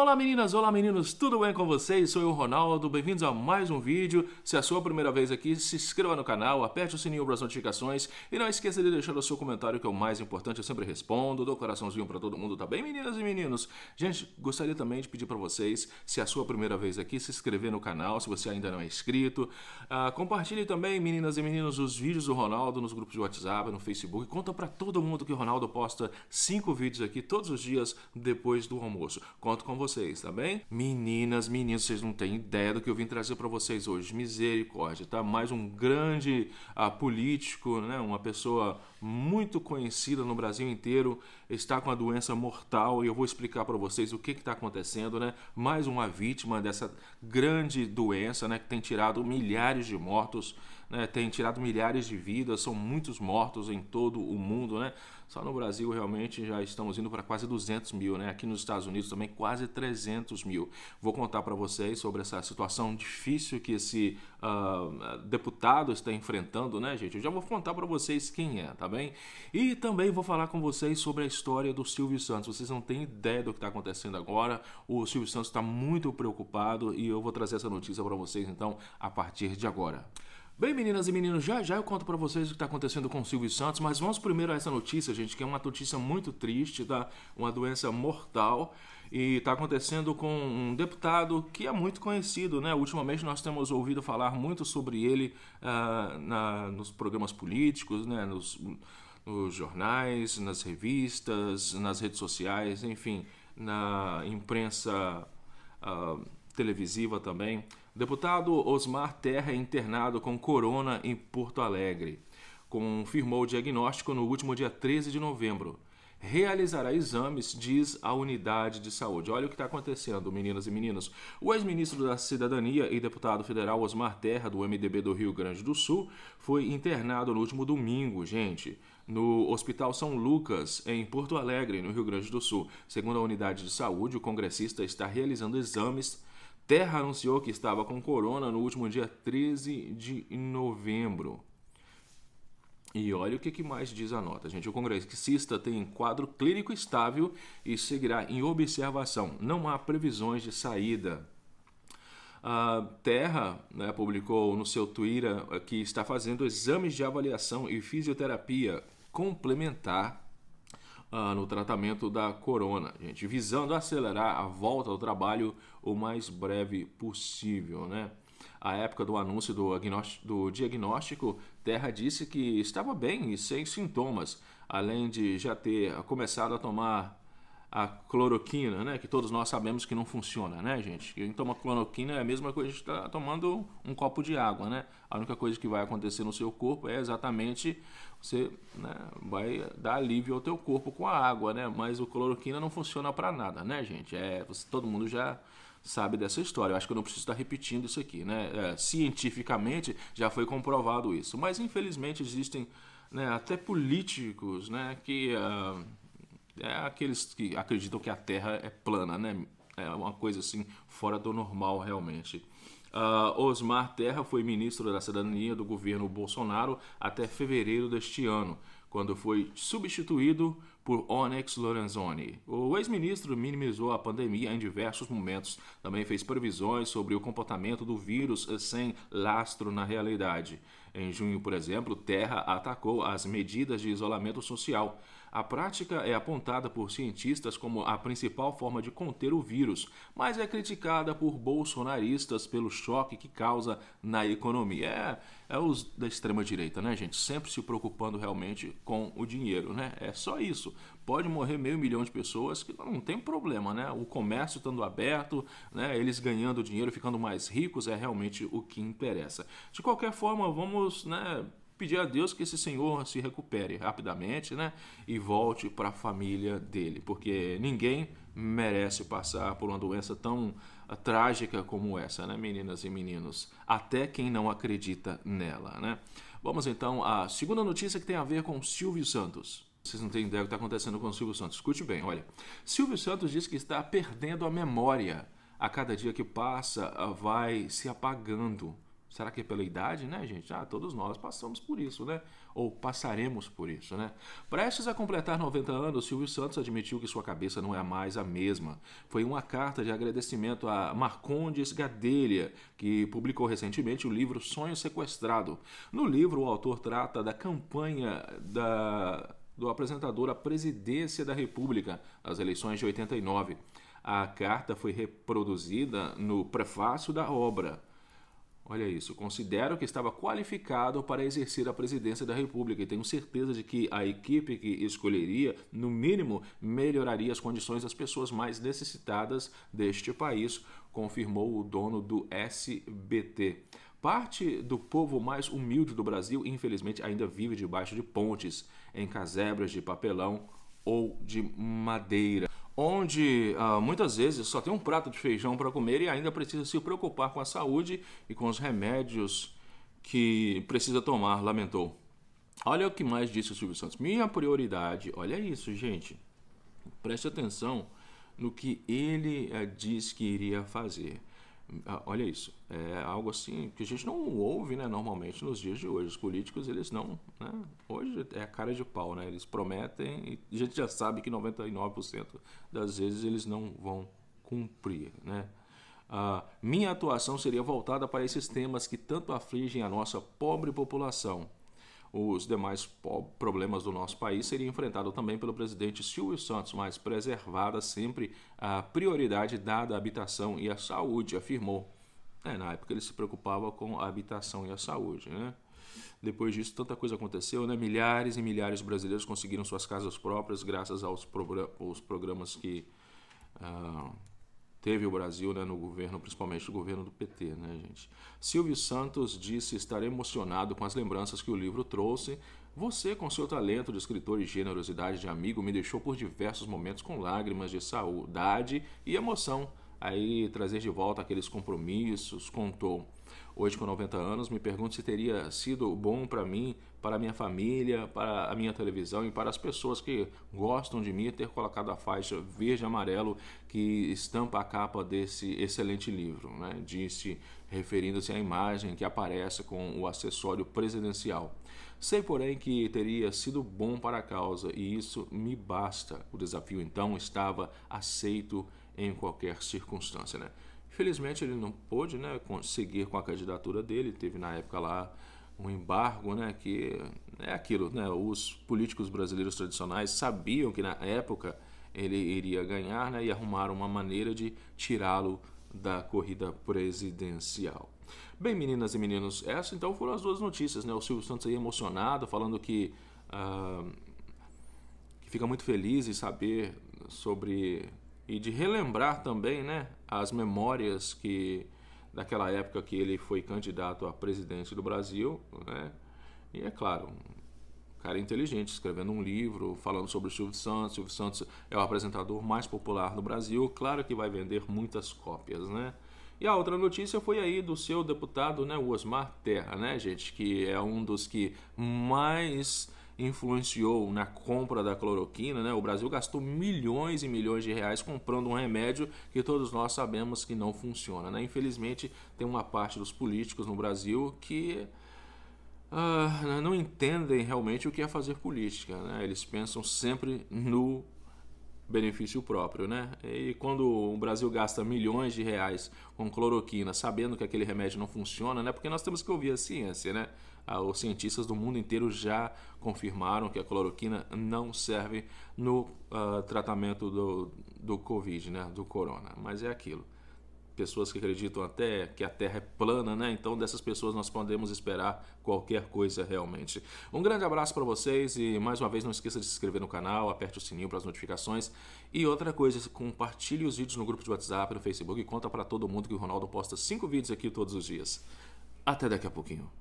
Olá meninas, olá meninos, tudo bem com vocês? Sou eu, Ronaldo, bem-vindos a mais um vídeo. Se é a sua primeira vez aqui, se inscreva no canal, aperte o sininho para as notificações e não esqueça de deixar o seu comentário que é o mais importante, eu sempre respondo, dou coraçãozinho para todo mundo, tá bem meninas e meninos? Gente, gostaria também de pedir para vocês, se é a sua primeira vez aqui, se inscrever no canal, se você ainda não é inscrito. Uh, compartilhe também, meninas e meninos, os vídeos do Ronaldo nos grupos de WhatsApp, no Facebook. Conta para todo mundo que o Ronaldo posta cinco vídeos aqui todos os dias depois do almoço. Conto com você vocês, tá bem? Meninas, meninos, vocês não têm ideia do que eu vim trazer para vocês hoje. Misericórdia, tá? Mais um grande ah, político, né? Uma pessoa muito conhecida no Brasil inteiro, está com a doença mortal e eu vou explicar para vocês o que está acontecendo, né? Mais uma vítima dessa grande doença, né? Que tem tirado milhares de mortos, né? Tem tirado milhares de vidas, são muitos mortos em todo o mundo, né? Só no Brasil realmente já estamos indo para quase 200 mil, né? Aqui nos Estados Unidos também quase 300 mil. Vou contar para vocês sobre essa situação difícil que esse uh, deputado está enfrentando, né, gente? Eu já vou contar para vocês quem é, tá bem? E também vou falar com vocês sobre a história do Silvio Santos. Vocês não têm ideia do que está acontecendo agora. O Silvio Santos está muito preocupado e eu vou trazer essa notícia para vocês então a partir de agora. Bem, meninas e meninos, já já eu conto para vocês o que está acontecendo com o Silvio Santos, mas vamos primeiro a essa notícia, gente, que é uma notícia muito triste, tá? Uma doença mortal e está acontecendo com um deputado que é muito conhecido, né? Ultimamente nós temos ouvido falar muito sobre ele uh, na, nos programas políticos, né? Nos, nos jornais, nas revistas, nas redes sociais, enfim, na imprensa. Uh, televisiva também. Deputado Osmar Terra é internado com corona em Porto Alegre. Confirmou o diagnóstico no último dia 13 de novembro. Realizará exames, diz a unidade de saúde. Olha o que está acontecendo, meninas e meninos. O ex-ministro da Cidadania e deputado federal Osmar Terra, do MDB do Rio Grande do Sul, foi internado no último domingo, gente no Hospital São Lucas, em Porto Alegre, no Rio Grande do Sul. Segundo a unidade de saúde, o congressista está realizando exames Terra anunciou que estava com corona no último dia 13 de novembro. E olha o que, mais diz a nota, gente. O congressista tem quadro clínico estável e seguirá em observação. Não há previsões de saída. A Terra né, publicou no seu Twitter que está fazendo exames de avaliação e fisioterapia complementar ah, no tratamento da corona, gente, visando acelerar a volta ao trabalho o mais breve possível, né? À época do anúncio do, do diagnóstico, Terra disse que estava bem e sem sintomas, além de já ter começado a tomar a cloroquina, né? Que todos nós sabemos que não funciona, né, gente? Quem toma cloroquina é a mesma coisa que está tomando um copo de água, né? A única coisa que vai acontecer no seu corpo é exatamente você né, vai dar alívio ao teu corpo com a água, né? Mas o cloroquina não funciona para nada, né, gente? É, você, todo mundo já sabe dessa história. Eu acho que eu não preciso estar repetindo isso aqui, né? É, cientificamente já foi comprovado isso, mas infelizmente existem né, até políticos, né? Que uh, é aqueles que acreditam que a Terra é plana, né? É uma coisa assim fora do normal realmente. Uh, Osmar Terra foi ministro da Cidadania do governo Bolsonaro até fevereiro deste ano, quando foi substituído por Onyx Lorenzoni. O ex-ministro minimizou a pandemia em diversos momentos, também fez previsões sobre o comportamento do vírus sem lastro na realidade. Em junho, por exemplo, Terra atacou as medidas de isolamento social a prática é apontada por cientistas como a principal forma de conter o vírus, mas é criticada por bolsonaristas pelo choque que causa na economia. É, é os da extrema-direita, né, gente? Sempre se preocupando realmente com o dinheiro, né? É só isso. Pode morrer meio milhão de pessoas que não tem problema, né? O comércio estando aberto, né? eles ganhando dinheiro, ficando mais ricos, é realmente o que interessa. De qualquer forma, vamos, né? pedir a Deus que esse senhor se recupere rapidamente, né? E volte para a família dele, porque ninguém merece passar por uma doença tão ah, trágica como essa, né, meninas e meninos? Até quem não acredita nela, né? Vamos então à segunda notícia que tem a ver com Silvio Santos. Vocês não têm ideia do que está acontecendo com o Silvio Santos. Escute bem, olha. Silvio Santos diz que está perdendo a memória. A cada dia que passa, ah, vai se apagando. Será que é pela idade, né, gente? Ah, todos nós passamos por isso, né? Ou passaremos por isso, né? Prestes a completar 90 anos, Silvio Santos admitiu que sua cabeça não é mais a mesma. Foi uma carta de agradecimento a Marcondes Gadelha, que publicou recentemente o livro Sonho Sequestrado. No livro, o autor trata da campanha da do apresentador à presidência da República nas eleições de 89. A carta foi reproduzida no prefácio da obra. Olha isso. Considero que estava qualificado para exercer a presidência da República e tenho certeza de que a equipe que escolheria, no mínimo, melhoraria as condições das pessoas mais necessitadas deste país, confirmou o dono do SBT. Parte do povo mais humilde do Brasil, infelizmente, ainda vive debaixo de pontes, em casebras de papelão ou de madeira onde ah, muitas vezes só tem um prato de feijão para comer e ainda precisa se preocupar com a saúde e com os remédios que precisa tomar, lamentou. Olha o que mais disse o Silvio Santos. Minha prioridade, olha isso, gente. Preste atenção no que ele eh, diz que iria fazer. Ah, olha isso, é algo assim que a gente não ouve né, normalmente nos dias de hoje. Os políticos, eles não. Né, hoje é a cara de pau, né, eles prometem e a gente já sabe que 99% das vezes eles não vão cumprir. Né? Ah, minha atuação seria voltada para esses temas que tanto afligem a nossa pobre população os demais problemas do nosso país seriam enfrentados também pelo presidente Silvio Santos, mas preservada sempre a prioridade dada à habitação e à saúde, afirmou. É, na época ele se preocupava com a habitação e a saúde, né? Depois disso, tanta coisa aconteceu, né? Milhares e milhares de brasileiros conseguiram suas casas próprias graças aos, progr aos programas que uh, teve o Brasil né, no governo, principalmente o governo do PT, né, gente? Silvio Santos disse estar emocionado com as lembranças que o livro trouxe. Você, com seu talento de escritor e generosidade de amigo, me deixou por diversos momentos com lágrimas de saudade e emoção aí trazer de volta aqueles compromissos, contou. Hoje, com 90 anos, me pergunto se teria sido bom para mim, para minha família, para a minha televisão e para as pessoas que gostam de mim ter colocado a faixa verde e amarelo que estampa a capa desse excelente livro, né? disse, referindo-se à imagem que aparece com o acessório presidencial. Sei, porém, que teria sido bom para a causa e isso me basta. O desafio então estava aceito em qualquer circunstância, né? Infelizmente ele não pôde, né, seguir com a candidatura dele, teve na época lá um embargo, né, que é aquilo, né, os políticos brasileiros tradicionais sabiam que na época ele iria ganhar, né, e arrumaram uma maneira de tirá-lo da corrida presidencial. Bem, meninas e meninos, essas então foram as duas notícias, né? O Silvio Santos aí emocionado, falando que, uh, que fica muito feliz em saber sobre e de relembrar também né, as memórias que daquela época que ele foi candidato a presidente do Brasil. Né? E é claro, um cara inteligente, escrevendo um livro, falando sobre o Silvio Santos. Silvio Santos é o apresentador mais popular do Brasil, claro que vai vender muitas cópias, né? E a outra notícia foi aí do seu deputado, né, o Osmar Terra, né, gente, que é um dos que mais influenciou na compra da cloroquina, né? O Brasil gastou milhões e milhões de reais comprando um remédio que todos nós sabemos que não funciona, né? Infelizmente, tem uma parte dos políticos no Brasil que uh, não entendem realmente o que é fazer política, né? Eles pensam sempre no benefício próprio, né? E quando o Brasil gasta milhões de reais com cloroquina, sabendo que aquele remédio não funciona, né? Porque nós temos que ouvir a ciência, né? Ah, os cientistas do mundo inteiro já confirmaram que a cloroquina não serve no uh, tratamento do, do Covid, né? Do corona. Mas é aquilo pessoas que acreditam até que a Terra é plana, né? Então dessas pessoas nós podemos esperar qualquer coisa realmente. Um grande abraço para vocês e mais uma vez não esqueça de se inscrever no canal, aperte o sininho para as notificações e outra coisa, compartilhe os vídeos no grupo de WhatsApp, no Facebook e conta para todo mundo que o Ronaldo posta cinco vídeos aqui todos os dias. Até daqui a pouquinho.